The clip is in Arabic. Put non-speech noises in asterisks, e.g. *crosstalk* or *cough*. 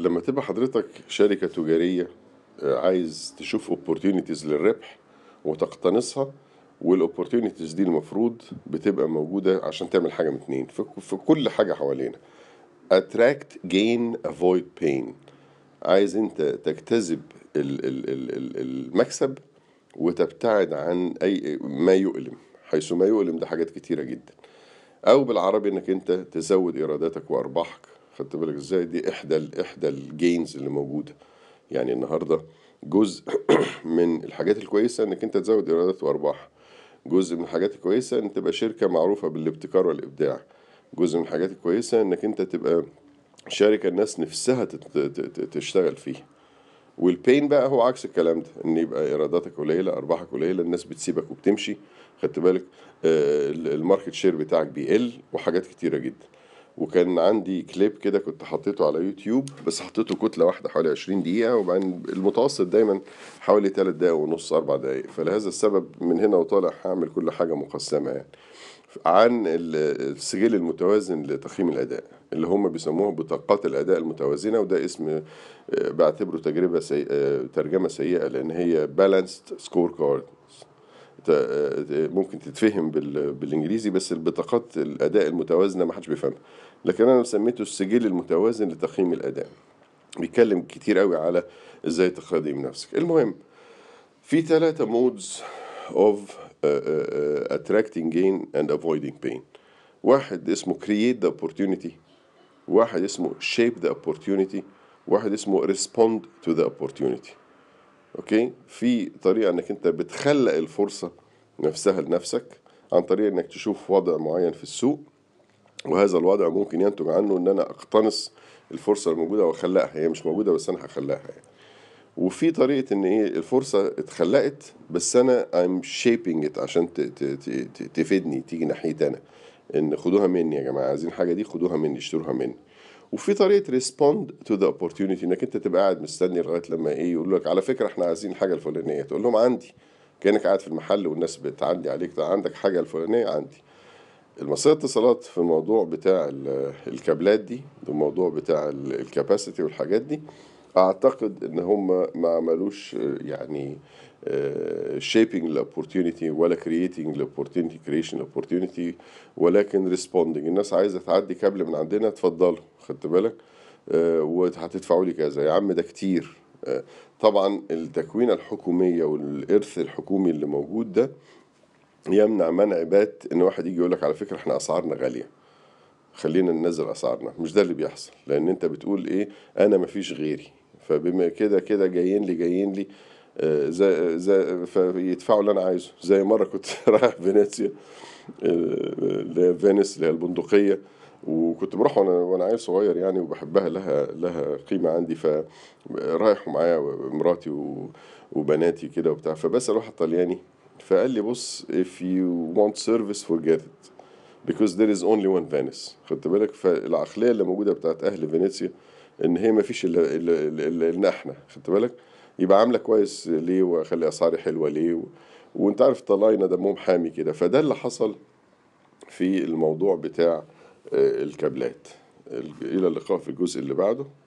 لما تبقى حضرتك شركه تجاريه آه، عايز تشوف اوبورتيونيتيز للربح وتقتنصها والاوبورتيونيتيز دي المفروض بتبقى موجوده عشان تعمل حاجه من اتنين في كل حاجه حوالينا اتراكت جين افويد بين عايز انت تجتذب المكسب وتبتعد عن اي ما يؤلم حيث ما يؤلم ده حاجات كتيره جدا او بالعربي انك انت تزود ايراداتك وارباحك خدت بالك ازاي دي احدى احدى الجينز اللي موجوده يعني النهارده جزء *clears throat* من الحاجات الكويسه انك انت تزود ايرادات وارباح جزء من الحاجات الكويسه ان تبقى شركه معروفه بالابتكار والابداع جزء من الحاجات الكويسه انك انت تبقى شركه الناس نفسها تشتغل فيها والبين بقى هو عكس الكلام ده ان يبقى ايراداتك قليله ارباحك قليله الناس بتسيبك وبتمشي خدت بالك آه، الماركت شير بتاعك بيقل وحاجات كتيره جدا وكان عندي كليب كده كنت حطيته على يوتيوب بس حطيته كتله واحده حوالي 20 دقيقه وبعدين المتوسط دايما حوالي 3 دقائق ونص 4 دقائق فلهذا السبب من هنا وطالع هعمل كل حاجه مقسمه يعني عن السجل المتوازن لتقييم الاداء اللي هم بيسموه بطاقات الاداء المتوازنه وده اسم آه، بعتبره تجربه سي... آه، ترجمه سيئه لان هي بالانسد سكور كارد ممكن تتفهم بالانجليزي بس البطاقات الاداء المتوازنه ما حدش بيفهمها لكن انا سميته السجل المتوازن لتقييم الاداء بيتكلم كتير قوي على ازاي تقيم نفسك المهم في ثلاثه مودز اوف اتراكتنج جين اند افويدنج بين واحد اسمه create the opportunity واحد اسمه shape the opportunity واحد اسمه respond to the opportunity اوكي في طريقه انك انت بتخلق الفرصه نفسها لنفسك عن طريق انك تشوف وضع معين في السوق وهذا الوضع ممكن ينتج عنه ان انا اقتنص الفرصه الموجوده واخلقها هي مش موجوده بس انا هخلقها يعني وفي طريقه ان ايه الفرصه اتخلقت بس انا ايم شيبنج ات عشان تفيدني تيجي ناحيتي انا ان خدوها مني يا جماعه عايزين حاجه دي خدوها مني اشتروها مني وفي طريقه ريسبوند تو ذا اوبورتيونيتي انك انت تبقى قاعد مستني لغايه لما ايه يقول لك على فكره احنا عايزين الحاجه الفلانيه تقول لهم عندي كانك قاعد في المحل والناس بتعدي عليك عندك حاجه الفلانيه عندي المصرية اتصالات في الموضوع بتاع الكابلات دي والموضوع بتاع الكاباسيتي والحاجات دي اعتقد ان هم ما عملوش يعني شيبنج آه، الاوبورتيونيتي ولا كرييتنج الاوبورتيونيتي كريشن الاوبورتيونيتي ولكن ريسبوندنج الناس عايزه تعدي كابل من عندنا اتفضلوا خدت بالك آه، وهتدفعوا لي كذا يا عم ده كتير آه، طبعا التكوينه الحكوميه والارث الحكومي اللي موجود ده يمنع منع بات ان واحد يجي يقول لك على فكره احنا اسعارنا غاليه خلينا ننزل اسعارنا مش ده اللي بيحصل لان انت بتقول ايه انا مفيش غيري فبما كده كده جايين لي جايين لي آه، زي زي فيدفعوا اللي انا عايزه زي مره كنت *laughs* رايح فينيسيا آه، اللي هي فينيس اللي هي البندقيه وكنت بروح وانا وانا عيل صغير يعني وبحبها لها لها قيمه عندي فرايح ومعايا مراتي وبناتي كده وبتاع فبسال واحد طلياني فقال لي بص if you want service forget it because there is only one Venice خدت بالك فالعقليه اللي موجوده بتاعت اهل فينيسيا ان هي ما فيش الا الا احنا خدت بالك يبقى عامله كويس ليه واخلي اسعاري حلوه ليه و... وانت عارف طلاينا دمهم حامي كده فده اللي حصل في الموضوع بتاع آه، الكابلات الى اللقاء في الجزء اللي بعده